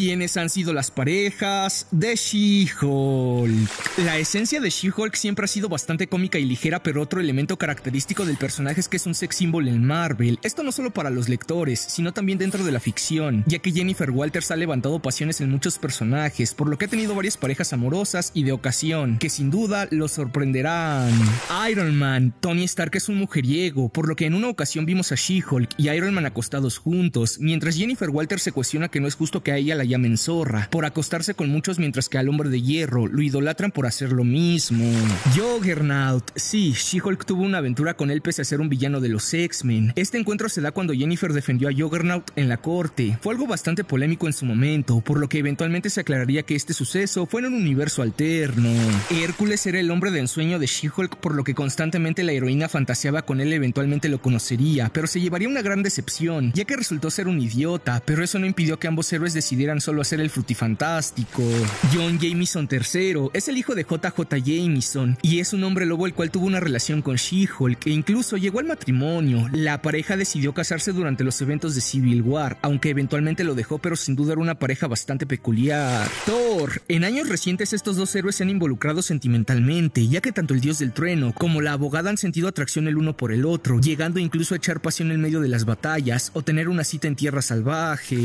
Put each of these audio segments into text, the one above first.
quiénes han sido las parejas de She-Hulk. La esencia de She-Hulk siempre ha sido bastante cómica y ligera, pero otro elemento característico del personaje es que es un sex symbol en Marvel. Esto no solo para los lectores, sino también dentro de la ficción, ya que Jennifer Walters ha levantado pasiones en muchos personajes, por lo que ha tenido varias parejas amorosas y de ocasión, que sin duda lo sorprenderán. Iron Man, Tony Stark es un mujeriego, por lo que en una ocasión vimos a She-Hulk y Iron Man acostados juntos, mientras Jennifer Walters se cuestiona que no es justo que haya ella la llamen por acostarse con muchos mientras que al hombre de hierro lo idolatran por hacer lo mismo. Joggernaut. Sí, She-Hulk tuvo una aventura con él pese a ser un villano de los X-Men. Este encuentro se da cuando Jennifer defendió a Joggernaut en la corte. Fue algo bastante polémico en su momento, por lo que eventualmente se aclararía que este suceso fue en un universo alterno. Hércules era el hombre de ensueño de She-Hulk, por lo que constantemente la heroína fantaseaba con él eventualmente lo conocería, pero se llevaría una gran decepción, ya que resultó ser un idiota, pero eso no impidió que ambos héroes decidieran solo hacer el frutifantástico. John Jameson III es el hijo de JJ Jameson y es un hombre lobo el cual tuvo una relación con She-Hulk e incluso llegó al matrimonio. La pareja decidió casarse durante los eventos de Civil War, aunque eventualmente lo dejó, pero sin duda era una pareja bastante peculiar. Thor. En años recientes estos dos héroes se han involucrado sentimentalmente, ya que tanto el dios del trueno como la abogada han sentido atracción el uno por el otro, llegando incluso a echar pasión en medio de las batallas o tener una cita en tierra salvaje.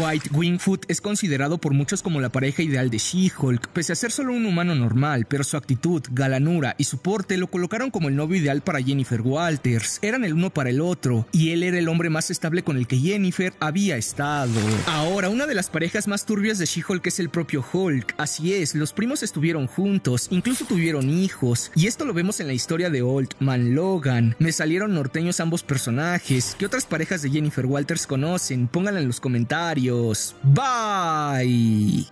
White Wingfoot es considerado por muchos como la pareja ideal de She-Hulk, pese a ser solo un humano normal, pero su actitud, galanura y su porte lo colocaron como el novio ideal para Jennifer Walters. Eran el uno para el otro, y él era el hombre más estable con el que Jennifer había estado. Ahora, una de las parejas más turbias de She-Hulk es el propio Hulk. Así es, los primos estuvieron juntos, incluso tuvieron hijos, y esto lo vemos en la historia de Old Man Logan. Me salieron norteños ambos personajes. ¿Qué otras parejas de Jennifer Walters conocen? Pónganla en los comentarios. Bye!